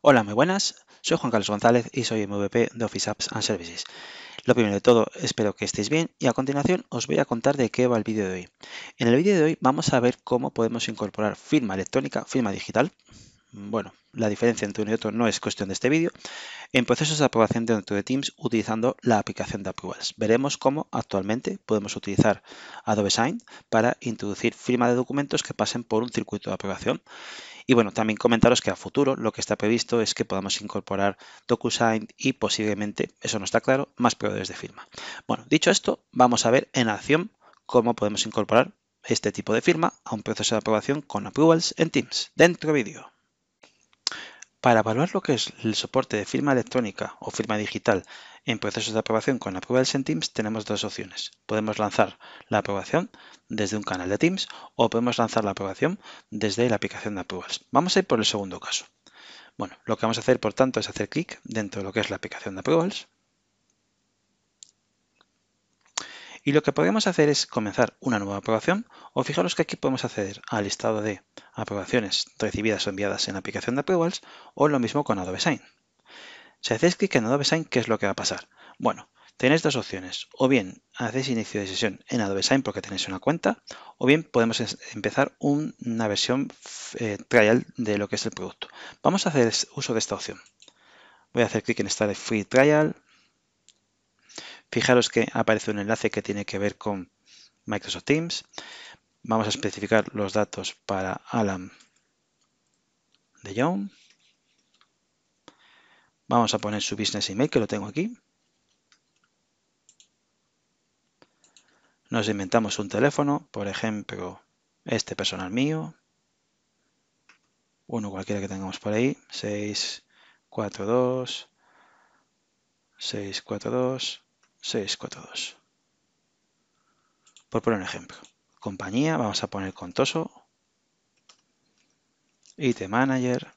Hola, muy buenas. Soy Juan Carlos González y soy MVP de Office Apps and Services. Lo primero de todo, espero que estéis bien y a continuación os voy a contar de qué va el vídeo de hoy. En el vídeo de hoy vamos a ver cómo podemos incorporar firma electrónica, firma digital. Bueno, la diferencia entre uno y otro no es cuestión de este vídeo. En procesos de aprobación dentro de Teams utilizando la aplicación de approvals. Veremos cómo actualmente podemos utilizar Adobe Sign para introducir firma de documentos que pasen por un circuito de aprobación y bueno, también comentaros que a futuro lo que está previsto es que podamos incorporar DocuSign y posiblemente, eso no está claro, más proveedores de firma. Bueno, dicho esto, vamos a ver en acción cómo podemos incorporar este tipo de firma a un proceso de aprobación con approvals en Teams. Dentro vídeo. Para evaluar lo que es el soporte de firma electrónica o firma digital en procesos de aprobación con la prueba Teams, tenemos dos opciones. Podemos lanzar la aprobación desde un canal de Teams o podemos lanzar la aprobación desde la aplicación de Approvals. Vamos a ir por el segundo caso. Bueno, lo que vamos a hacer por tanto es hacer clic dentro de lo que es la aplicación de Approvals Y lo que podemos hacer es comenzar una nueva aprobación o fijaros que aquí podemos acceder al listado de aprobaciones recibidas o enviadas en la aplicación de Approvals o lo mismo con Adobe Sign. Si hacéis clic en Adobe Sign, ¿qué es lo que va a pasar? Bueno, tenéis dos opciones. O bien hacéis inicio de sesión en Adobe Sign porque tenéis una cuenta, o bien podemos empezar una versión eh, trial de lo que es el producto. Vamos a hacer uso de esta opción. Voy a hacer clic en Start Free Trial, Fijaros que aparece un enlace que tiene que ver con Microsoft Teams. Vamos a especificar los datos para Alan de Young. Vamos a poner su business email, que lo tengo aquí. Nos inventamos un teléfono, por ejemplo, este personal mío. Uno cualquiera que tengamos por ahí. 642 642 642. Por poner un ejemplo, compañía, vamos a poner Contoso, IT Manager,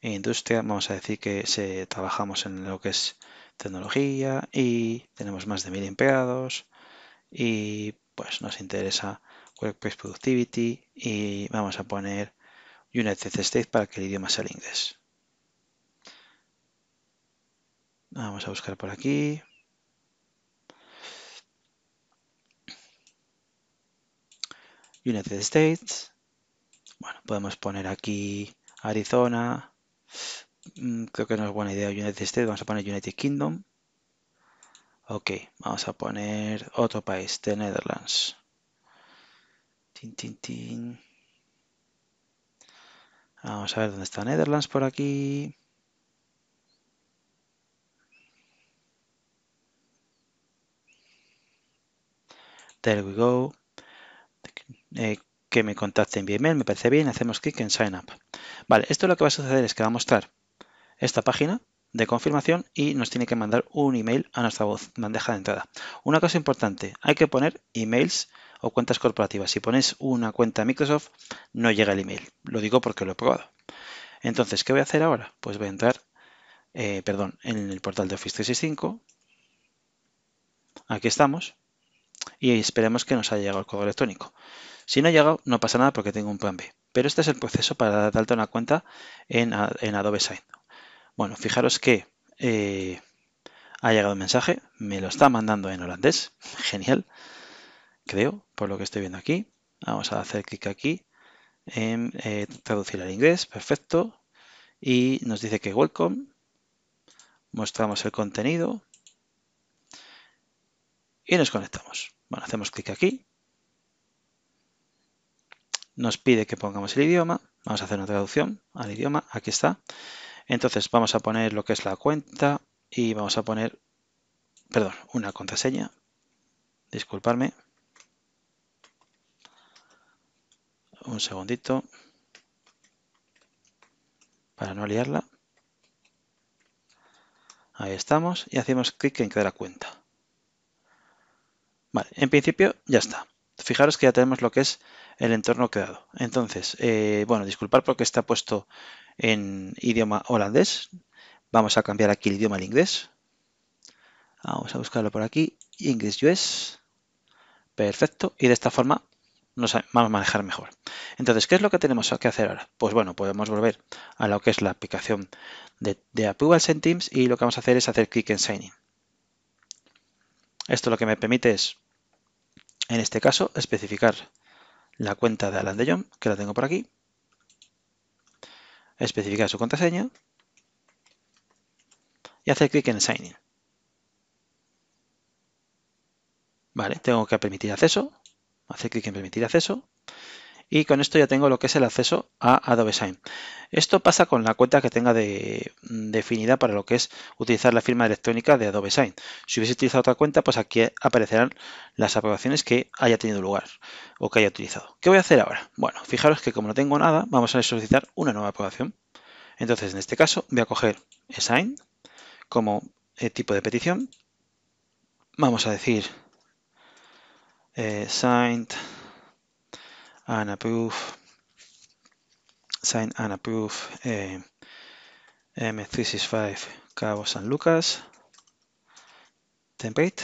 Industria, vamos a decir que se, trabajamos en lo que es tecnología y tenemos más de mil empleados y pues nos interesa Workplace Productivity y vamos a poner United States para que el idioma sea el inglés. Vamos a buscar por aquí. United States. Bueno, podemos poner aquí Arizona. Mm, creo que no es buena idea United States. Vamos a poner United Kingdom. Ok, vamos a poner otro país, The Netherlands. Tin, Vamos a ver dónde está Netherlands por aquí. There we go. Eh, que me contacten vía email, me parece bien, hacemos clic en Sign Up. Vale, esto lo que va a suceder es que va a mostrar esta página de confirmación y nos tiene que mandar un email a nuestra voz bandeja de entrada. Una cosa importante, hay que poner emails o cuentas corporativas. Si pones una cuenta Microsoft, no llega el email. Lo digo porque lo he probado. Entonces, ¿qué voy a hacer ahora? Pues voy a entrar, eh, perdón, en el portal de Office 365. Aquí estamos. Y esperemos que nos haya llegado el código electrónico. Si no ha llegado, no pasa nada porque tengo un plan B. Pero este es el proceso para dar alta una cuenta en, Adobe Sign. Bueno, fijaros que eh, ha llegado el mensaje, me lo está mandando en holandés, genial, creo, por lo que estoy viendo aquí. Vamos a hacer clic aquí en em, eh, traducir al inglés, perfecto. Y nos dice que welcome, mostramos el contenido y nos conectamos. Bueno, hacemos clic aquí nos pide que pongamos el idioma, vamos a hacer una traducción al idioma, aquí está. Entonces vamos a poner lo que es la cuenta y vamos a poner, perdón, una contraseña, disculparme. Un segundito para no liarla. Ahí estamos y hacemos clic en crear cuenta. Vale, en principio ya está. Fijaros que ya tenemos lo que es el entorno creado. Entonces, eh, bueno, disculpar porque está puesto en idioma holandés. Vamos a cambiar aquí el idioma al inglés. Vamos a buscarlo por aquí. English US. Perfecto. Y de esta forma nos vamos a manejar mejor. Entonces, ¿qué es lo que tenemos que hacer ahora? Pues bueno, podemos volver a lo que es la aplicación de, de Teams y lo que vamos a hacer es hacer clic en Signing. Esto lo que me permite es en este caso, especificar la cuenta de Alan de Jong, que la tengo por aquí. Especificar su contraseña. Y hacer clic en Sign In. Vale, tengo que permitir acceso. Hacer clic en permitir acceso y con esto ya tengo lo que es el acceso a Adobe Sign. Esto pasa con la cuenta que tenga mm, definida para lo que es utilizar la firma electrónica de Adobe Sign. Si hubiese utilizado otra cuenta, pues aquí aparecerán las aprobaciones que haya tenido lugar o que haya utilizado. ¿Qué voy a hacer ahora? Bueno, fijaros que como no tengo nada, vamos a solicitar una nueva aprobación. Entonces, en este caso, voy a coger Sign como eh, tipo de petición. Vamos a decir eh, signed Anaproof, Sign M365 Cabo San Lucas, template,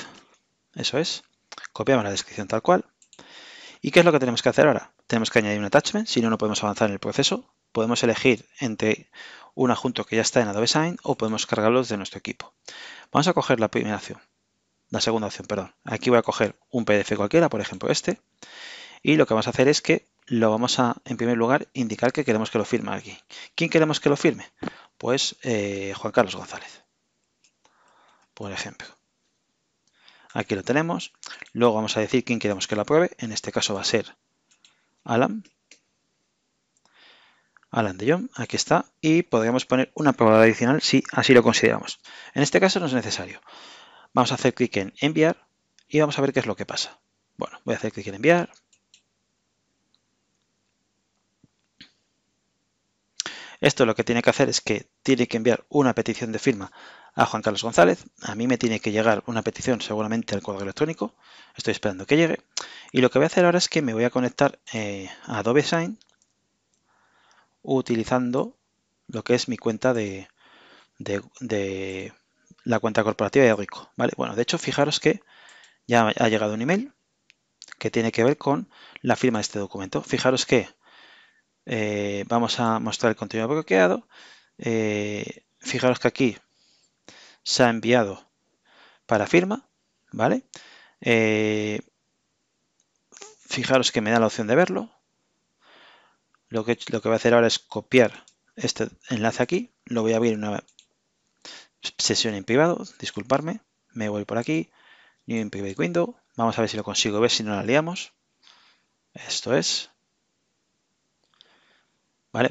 eso es, copiamos la descripción tal cual. ¿Y qué es lo que tenemos que hacer ahora? Tenemos que añadir un attachment, si no, no podemos avanzar en el proceso. Podemos elegir entre un adjunto que ya está en Adobe Sign o podemos cargarlos de nuestro equipo. Vamos a coger la primera opción, la segunda opción, perdón. Aquí voy a coger un PDF cualquiera, por ejemplo este, y lo que vamos a hacer es que lo vamos a, en primer lugar, indicar que queremos que lo firme aquí. ¿Quién queremos que lo firme? Pues eh, Juan Carlos González, por ejemplo. Aquí lo tenemos. Luego vamos a decir quién queremos que lo apruebe. En este caso va a ser Alan. Alan de John. aquí está. Y podríamos poner una prueba adicional si así lo consideramos. En este caso no es necesario. Vamos a hacer clic en enviar y vamos a ver qué es lo que pasa. Bueno, voy a hacer clic en enviar. Esto lo que tiene que hacer es que tiene que enviar una petición de firma a Juan Carlos González. A mí me tiene que llegar una petición seguramente al correo electrónico. Estoy esperando que llegue. Y lo que voy a hacer ahora es que me voy a conectar eh, a Adobe Sign utilizando lo que es mi cuenta de, la cuenta corporativa de Rico. ¿vale? Bueno, de hecho, fijaros que ya ha llegado un email que tiene que ver con la firma de este documento. Fijaros que eh, vamos a mostrar el contenido bloqueado. Eh, fijaros que aquí se ha enviado para firma, ¿vale? Eh, fijaros que me da la opción de verlo. Lo que, lo que voy a hacer ahora es copiar este enlace aquí. Lo voy a abrir en una sesión en privado, disculparme. Me voy por aquí, New in Private Window. Vamos a ver si lo consigo, ver si no la liamos. Esto es,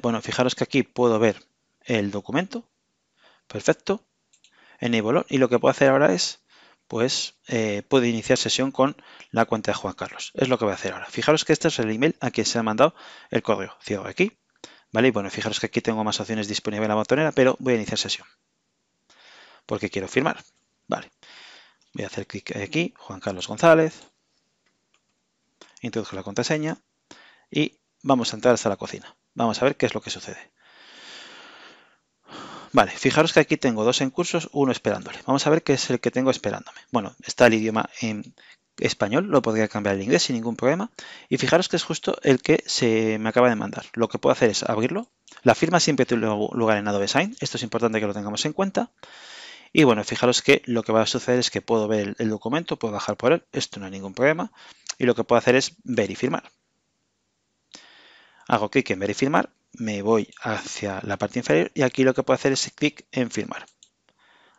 bueno, fijaros que aquí puedo ver el documento. Perfecto. en eBolón Y lo que puedo hacer ahora es, pues, eh, puedo iniciar sesión con la cuenta de Juan Carlos. Es lo que voy a hacer ahora. Fijaros que este es el email a quien se ha mandado el correo. Cierro aquí. ¿Vale? Y bueno, fijaros que aquí tengo más opciones disponibles en la botonera, pero voy a iniciar sesión. Porque quiero firmar. Vale. Voy a hacer clic aquí, Juan Carlos González. Introduzco la contraseña y vamos a entrar hasta la cocina. Vamos a ver qué es lo que sucede. Vale, fijaros que aquí tengo dos en cursos, uno esperándole. Vamos a ver qué es el que tengo esperándome. Bueno, está el idioma en español, lo podría cambiar al inglés sin ningún problema. Y fijaros que es justo el que se me acaba de mandar. Lo que puedo hacer es abrirlo. La firma siempre tiene lugar en Adobe Sign. Esto es importante que lo tengamos en cuenta. Y bueno, fijaros que lo que va a suceder es que puedo ver el, documento, puedo bajar por él. Esto no hay ningún problema. Y lo que puedo hacer es ver y firmar hago clic en ver y firmar, me voy hacia la parte inferior y aquí lo que puedo hacer es clic en firmar.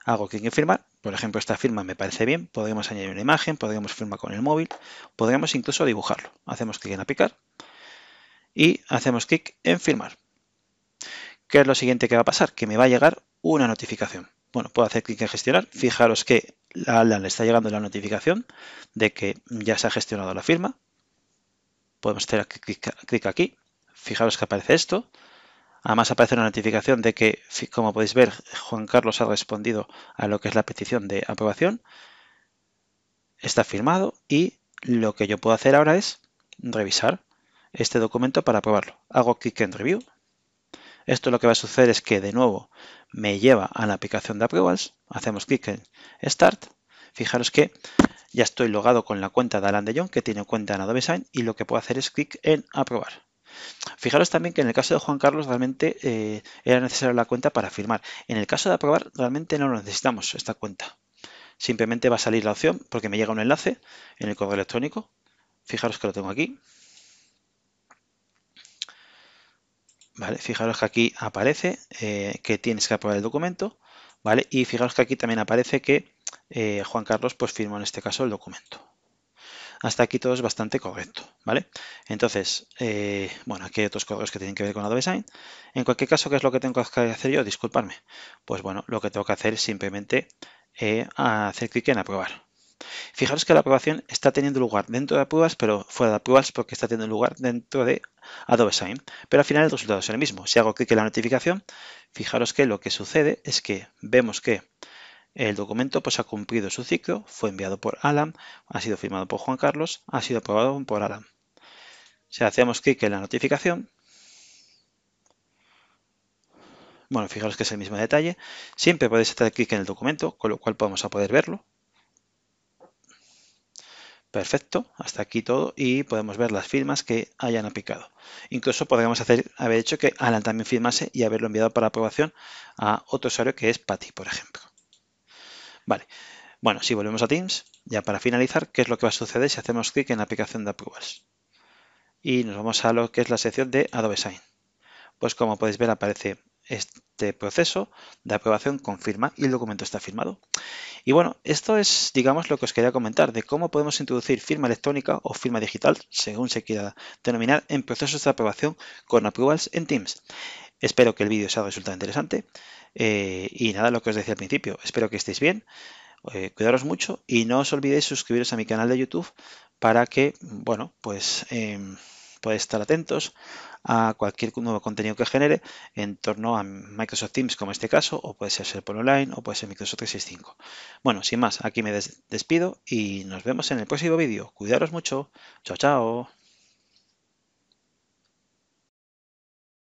Hago clic en firmar, por ejemplo esta firma me parece bien, podríamos añadir una imagen, podríamos firmar con el móvil, podríamos incluso dibujarlo. Hacemos clic en aplicar y hacemos clic en firmar. ¿Qué es lo siguiente que va a pasar? Que me va a llegar una notificación. Bueno, puedo hacer clic en gestionar. Fijaros que a Alan le está llegando la notificación de que ya se ha gestionado la firma. Podemos hacer clic aquí fijaros que aparece esto. Además aparece una notificación de que, como podéis ver, Juan Carlos ha respondido a lo que es la petición de aprobación. Está firmado y lo que yo puedo hacer ahora es revisar este documento para aprobarlo. Hago clic en Review. Esto lo que va a suceder es que de nuevo me lleva a la aplicación de Approvals. Hacemos clic en Start. Fijaros que ya estoy logado con la cuenta de Alan de Jong que tiene cuenta en Adobe Sign y lo que puedo hacer es clic en Aprobar. Fijaros también que en el caso de Juan Carlos realmente eh, era necesaria la cuenta para firmar. En el caso de aprobar realmente no necesitamos esta cuenta. Simplemente va a salir la opción porque me llega un enlace en el correo electrónico. Fijaros que lo tengo aquí. Vale, fijaros que aquí aparece eh, que tienes que aprobar el documento. ¿Vale? Y fijaros que aquí también aparece que eh, Juan Carlos pues firmó en este caso el documento. Hasta aquí todo es bastante correcto, ¿vale? Entonces, eh, bueno, aquí hay otros correos que tienen que ver con Adobe Sign. En cualquier caso, ¿qué es lo que tengo que hacer yo? Disculpadme. Pues bueno, lo que tengo que hacer es simplemente eh, hacer clic en aprobar. Fijaros que la aprobación está teniendo lugar dentro de pruebas, pero fuera de pruebas porque está teniendo lugar dentro de Adobe Sign. Pero al final el resultado es el mismo. Si hago clic en la notificación, fijaros que lo que sucede es que vemos que el documento pues, ha cumplido su ciclo, fue enviado por Alan, ha sido firmado por Juan Carlos, ha sido aprobado por Alan. Si hacemos clic en la notificación, bueno, fijaros que es el mismo detalle, siempre podéis hacer clic en el documento, con lo cual vamos a poder verlo. Perfecto, hasta aquí todo y podemos ver las firmas que hayan aplicado. Incluso podríamos hacer, haber hecho que Alan también firmase y haberlo enviado para aprobación a otro usuario que es Patty, por ejemplo. Vale. Bueno, si volvemos a Teams, ya para finalizar, ¿qué es lo que va a suceder si hacemos clic en la aplicación de Approvals? Y nos vamos a lo que es la sección de Adobe Sign. Pues como podéis ver aparece este proceso de aprobación con firma y el documento está firmado. Y bueno, esto es, digamos, lo que os quería comentar de cómo podemos introducir firma electrónica o firma digital, según se quiera denominar, en procesos de aprobación con approvals en Teams. Espero que el vídeo os haya resultado interesante. Eh, y nada, lo que os decía al principio, espero que estéis bien, eh, cuidaros mucho y no os olvidéis suscribiros a mi canal de YouTube para que, bueno, pues eh, podáis estar atentos a cualquier nuevo contenido que genere en torno a Microsoft Teams, como este caso, o puede ser por Online, o puede ser Microsoft 365. Bueno, sin más, aquí me despido y nos vemos en el próximo vídeo. Cuidaros mucho. Chao, chao.